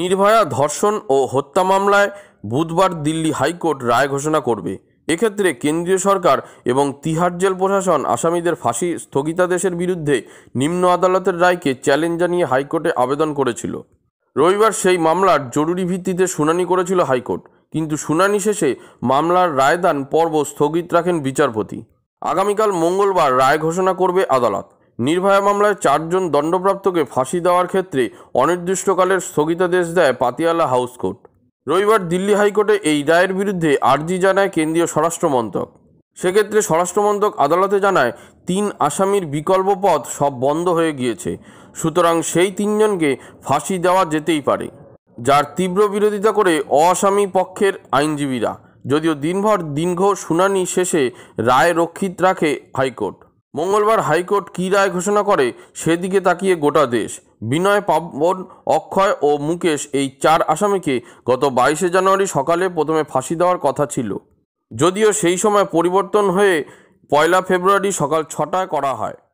নির্ভয়া ধর্ষণ ও হত্যা মামলায় বুধবার দিল্লি হাইকোর্ট রায় ঘোষণা করবে এক্ষেত্রে কেন্দ্রীয় সরকার এবং তিহার জেল প্রশাসন আসামিদের ফাঁসি স্থগিতাদেশের বিরুদ্ধে নিম্ন আদালতের রায়কে চ্যালেঞ্জ জানিয়ে হাইকোর্টে আবেদন করেছিল রবিবার সেই মামলার জরুরি ভিত্তিতে শুনানি করেছিল হাইকোর্ট কিন্তু শুনানি শেষে মামলার রায়দান পর্ব স্থগিত রাখেন বিচারপতি আগামীকাল মঙ্গলবার রায় ঘোষণা করবে আদালত নির্ভয়া মামলায় চারজন দণ্ডপ্রাপ্তকে ফাঁসি দেওয়ার ক্ষেত্রে অনির্দিষ্টকালের স্থগিতাদেশ দেয় পাতিয়ালা হাউস কোর্ট রবিবার দিল্লি হাইকোর্টে এই রায়ের বিরুদ্ধে আর্জি জানায় কেন্দ্রীয় স্বরাষ্ট্র মন্ত্রক সেক্ষেত্রে স্বরাষ্ট্রমন্ত্রক আদালতে জানায় তিন আসামির বিকল্প পথ সব বন্ধ হয়ে গিয়েছে সুতরাং সেই তিনজনকে ফাঁসি দেওয়া যেতেই পারে যার তীব্র বিরোধিতা করে অসামি পক্ষের আইনজীবীরা যদিও দিনভর দীর্ঘ শুনানি শেষে রায় রক্ষিত রাখে হাইকোর্ট মঙ্গলবার হাইকোর্ট কী রায় ঘোষণা করে সেদিকে তাকিয়ে গোটা দেশ বিনয় পাবন অক্ষয় ও মুকেশ এই চার আসামিকে গত বাইশে জানুয়ারি সকালে প্রথমে ফাঁসি দেওয়ার কথা ছিল যদিও সেই সময় পরিবর্তন হয়ে পয়লা ফেব্রুয়ারি সকাল ছটায় করা হয়